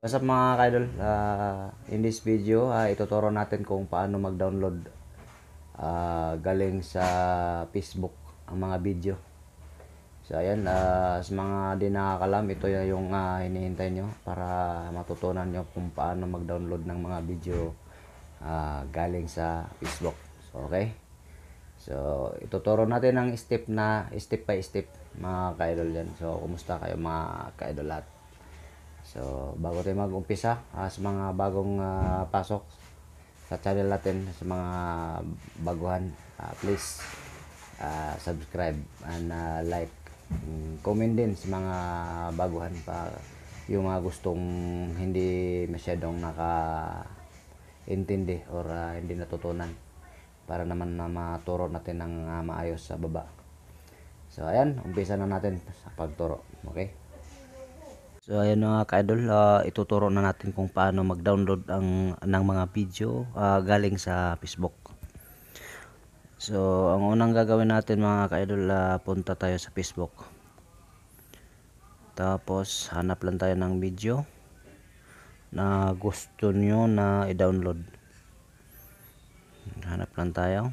What's up mga kaidol? Uh, in this video, uh, ituturo natin kung paano mag-download uh, galing sa Facebook ang mga video. So ayan, uh, sa mga di nakakalam, ito yung uh, hinihintay nyo para matutunan nyo kung paano mag-download ng mga video uh, galing sa Facebook. So okay? So ituturo natin ang step na step by step mga kaidol yan. So kumusta kayo mga kaidol lahat? So, bago tayo mag-umpisa uh, sa mga bagong uh, pasok sa channel natin, sa mga baguhan, uh, please uh, subscribe and uh, like. Um, comment din sa mga baguhan pa yung mga gustong hindi masyadong naka-intindi or uh, hindi natutunan para naman na maturo natin ng uh, maayos sa baba. So, ayan, umpisa na natin sa pagturo. Okay? So ayan mga ka-idol, uh, ah, ituturo na natin kung paano mag-download ang ng mga video uh, galing sa Facebook. So ang unang gagawin natin mga ka-idol, uh, ah, punta tayo sa Facebook. Tapos hanap lang tayo ng video na gusto niyo na i-download. Hanap lang tayo.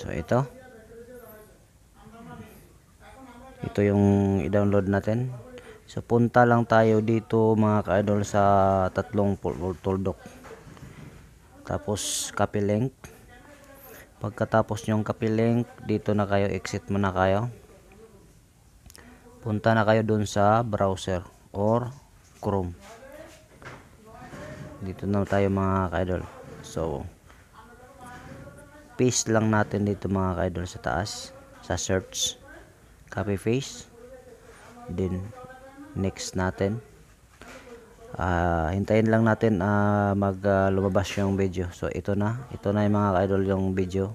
So ito. Ito yung i-download natin. So punta lang tayo dito mga ka-idol sa tatlong tuldok. Tapos copy link. Pagkatapos yung copy link, dito na kayo exit muna kayo. Punta na kayo dun sa browser or Chrome. Dito na tayo mga ka-idol. So, paste lang natin dito mga kaidol sa taas sa search copy paste then next natin uh, hintayin lang natin uh, mag uh, lumabas yung video so ito na ito na yung mga kaidol yung video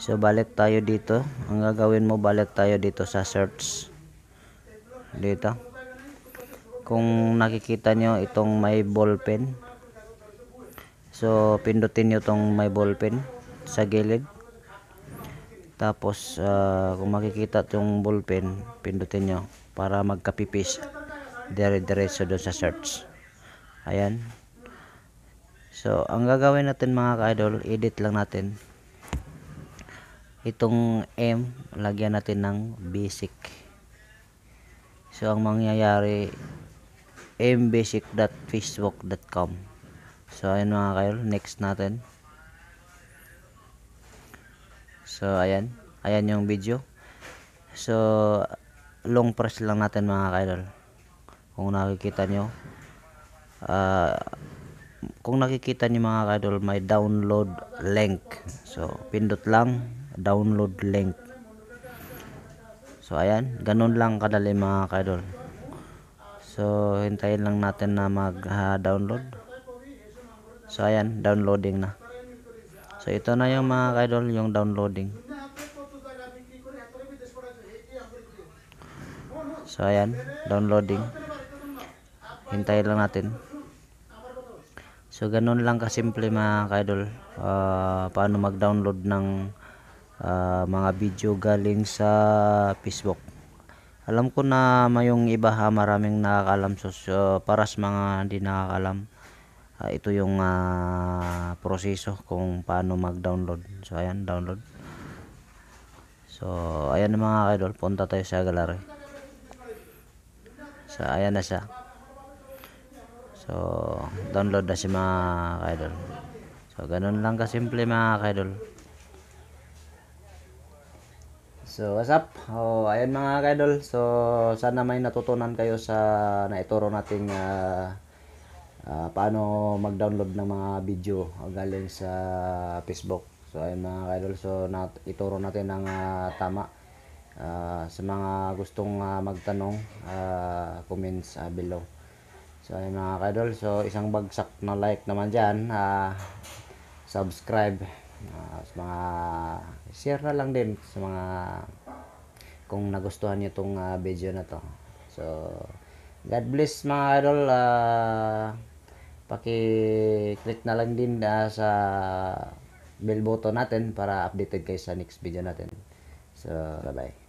so balik tayo dito ang gagawin mo balik tayo dito sa search dito kung nakikita nyo itong may ball pen so pindutin nyo itong may ball pen sa gilid tapos uh, kung makikita yung ballpen pindutin nyo para magkapipis dire diretso doon sa search ayan so ang gagawin natin mga ka-idol edit lang natin itong M lagyan natin ng basic so ang mangyayari mbasic.facebook.com so ayan mga kayo next natin So, ayan. Ayan yung video. So, long press lang natin mga kaidol. Kung nakikita nyo. Uh, kung nakikita nyo mga kaidol, may download link. So, pindot lang. Download link. So, ayan. Ganun lang kadali mga kaidol. So, hintayin lang natin na mag-download. Ah, so, ayan. Downloading na. So ito na yung mga kaidol yung downloading. So ayan, downloading. Hintayin lang natin. So ganun lang kasimple mga kaidol uh, ah, paano mag-download ng uh, mga video galing sa Facebook. Alam ko na mayong iba ha maraming nakakalam so, uh, para sa mga hindi nakakalam uh, ito yung uh, proseso kung paano mag-download. So ayan, download. So ayan mga idol, punta tayo sa gallery. So ayan na siya. So download na si mga idol. So ganun lang ka simple mga idol. So what's up? Oh, ayan mga idol. So sana may natutunan kayo sa naituro nating uh, uh, paano mag-download ng mga video galing sa Facebook. So ayun mga kaidol, so nat ituro natin ang uh, tama. Uh, sa mga gustong uh, magtanong, uh, comments uh, below. So ayun mga kaidol, so isang bagsak na like naman dyan. Uh, subscribe. Uh, sa mga share na lang din sa mga kung nagustuhan niyo tong uh, video na to. So God bless mga idol. Uh, paki-click na lang din uh, sa bell button natin para updated kayo sa next video natin. So, bye-bye.